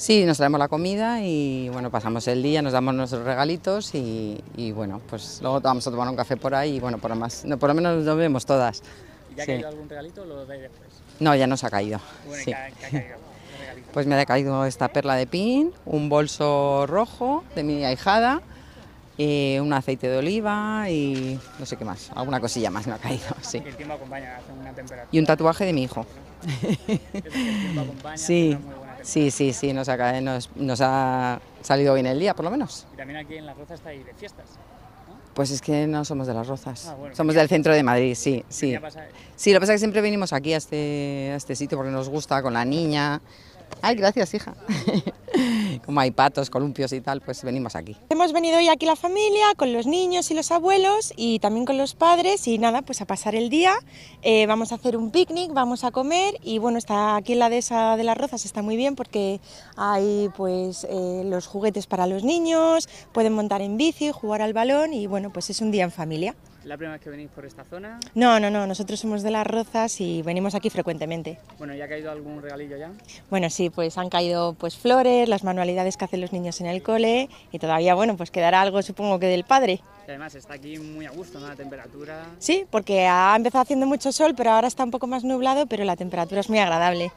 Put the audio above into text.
Sí, nos traemos la comida y bueno, pasamos el día, nos damos nuestros regalitos y, bueno, pues luego vamos a tomar un café por ahí y bueno, por lo, más, no, por lo menos nos vemos todas. ya ha caído algún regalito o lo dais después? No, ya nos ha caído. ha, caído? Pues me ha caído esta perla de pin, un bolso rojo de mi ahijada, un aceite de oliva y no sé qué más, alguna cosilla más me ha caído. Sí. Y un tatuaje de mi hijo. sí. Sí, sí, sí, nos, nos, ha salido bien el día, por lo menos. Y también aquí en Las Rozas ahí de fiestas. Pues es que no somos de las Rozas, ah, somos del centro de Madrid, sí, sí. Sí, lo que pasa es que siempre venimos aquí este, a este sitio porque nos gusta con la niña. Ay, gracias, hija. como hay patos, columpios y tal, pues venimos aquí. Hemos venido hoy aquí la familia, con los niños y los abuelos y también con los padres y nada, pues a pasar el día, eh, vamos a hacer un picnic, vamos a comer y bueno, está aquí en la dehesa de las Rozas está muy bien porque hay pues eh, los juguetes para los niños, pueden montar en bici, jugar al balón y bueno, pues es un día en familia. ¿La primera vez que venís por esta zona? No, no, no, nosotros somos de Las Rozas y venimos aquí frecuentemente. Bueno, ¿ya ha caído algún regalillo ya? Bueno, sí, pues han caído pues flores, las manualidades que hacen los niños en el cole y todavía, bueno, pues quedará algo supongo que del padre. además está aquí muy a gusto, ¿no? La temperatura... Sí, porque ha empezado haciendo mucho sol, pero ahora está un poco más nublado, pero la temperatura es muy agradable.